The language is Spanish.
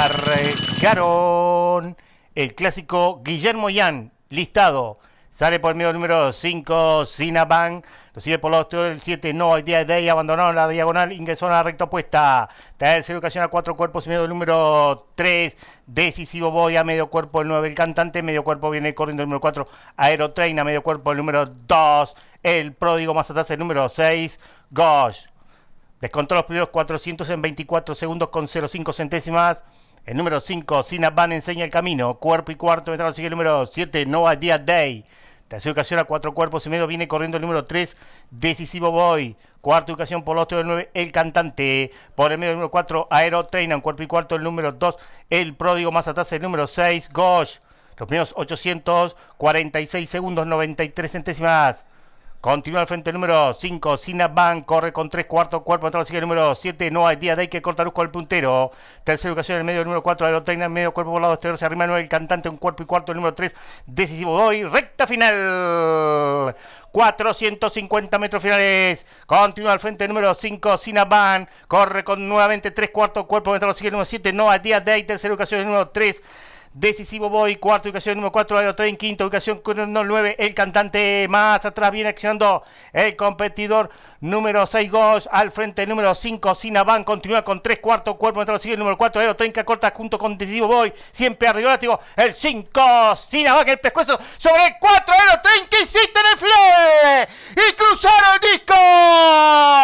regaron. el clásico Guillermo Yan, listado. Sale por el medio número 5, Sinabang Lo sigue por los del 7, no, el día de ahí abandonó la diagonal, ingresó a la recta opuesta. Tercera ocasión a cuatro cuerpos, medio número 3, decisivo voy a medio cuerpo el 9, el cantante, medio cuerpo viene corriendo el número 4, Aerotrain a medio cuerpo el número 2, el pródigo más atrás el número 6, Gosh. Descontó los primeros 400 en 24 segundos con 0,5 centésimas. El número 5, van enseña el camino. Cuerpo y cuarto metrano sigue el número 7, Noah Dia Day. Tercera ocasión a cuatro cuerpos y medio viene corriendo el número 3, Decisivo Boy. Cuarta ubicación por los del 9, El Cantante. Por el medio el número 4, Aero Train. Cuerpo y cuarto el número 2, El Pródigo. Más atrás el número 6, Gosh. Los primeros 846 segundos, 93 centésimas. Continúa al frente el número 5, Sinaban, corre con tres cuartos, cuerpo atrás, sigue el número 7, hay día de ahí que con el puntero. Tercera ocasión en el medio, el número 4, aerotecnia, medio cuerpo volado exterior, se arrima el Cantante, un cuerpo y cuarto, el número 3, decisivo hoy, recta final. 450 metros finales. Continúa al frente número 5, Sinaban, corre con nuevamente tres cuartos, cuerpo atrás, sigue el número 7, hay día de ahí tercera ocasión el número 3. Decisivo Boy, cuarta ubicación, número 4, Aerotrain, quinta ubicación, número 9, el cantante más atrás viene accionando el competidor número 6, Gosh, al frente número 5, Sinaban, continúa con tres cuartos, cuerpo detrás sigue el número 4, Aerotrain que corta junto con Decisivo Boy, siempre arriba, el 5, Sinaban, el pescuezo sobre el 4, Aerotrain que hiciste en el final y cruzaron el disco.